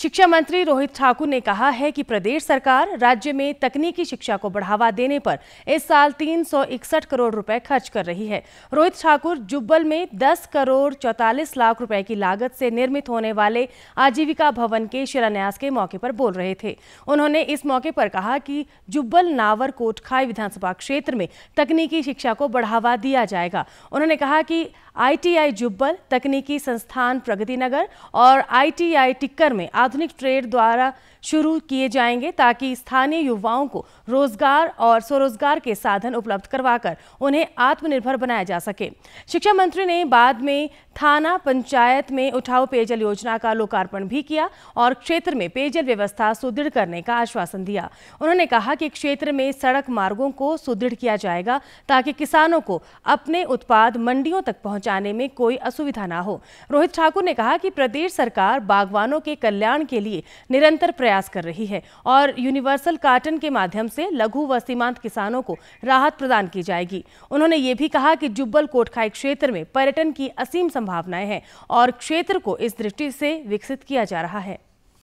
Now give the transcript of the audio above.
शिक्षा मंत्री रोहित ठाकुर ने कहा है कि प्रदेश सरकार राज्य में तकनीकी शिक्षा को बढ़ावा देने पर इस साल तीन करोड़ रुपए खर्च कर रही है रोहित ठाकुर जुब्बल में 10 करोड़ चौतालीस लाख रुपए की लागत से निर्मित होने वाले आजीविका भवन के शिलान्यास के मौके पर बोल रहे थे उन्होंने इस मौके पर कहा कि जुब्बल नावर कोटखाई विधानसभा क्षेत्र में तकनीकी शिक्षा को बढ़ावा दिया जाएगा उन्होंने कहा कि आई जुब्बल तकनीकी संस्थान प्रगति नगर और आई टिक्कर में आधुनिक ट्रेड द्वारा शुरू किए जाएंगे ताकि स्थानीय युवाओं को रोजगार और स्वरोजगार के साधन उपलब्ध करवाकर उन्हें आत्मनिर्भर बनाया जा सके शिक्षा मंत्री ने बाद में थाना पंचायत में उठाओ पेयजल योजना का लोकार्पण भी किया और क्षेत्र में पेयजल व्यवस्था सुदृढ़ करने का आश्वासन दिया उन्होंने कहा कि क्षेत्र में सड़क मार्गों को सुदृढ़ किया जाएगा ताकि किसानों को अपने उत्पाद मंडियों तक पहुंचाने में कोई असुविधा ना हो रोहित ठाकुर ने कहा कि प्रदेश सरकार बागवानों के कल्याण के लिए निरंतर प्रयास कर रही है और यूनिवर्सल कार्टन के माध्यम से लघु व सीमांत किसानों को राहत प्रदान की जाएगी उन्होंने ये भी कहा कि जुब्बल कोटखाई क्षेत्र में पर्यटन की असीम संभावनाएं हैं और क्षेत्र को इस दृष्टि से विकसित किया जा रहा है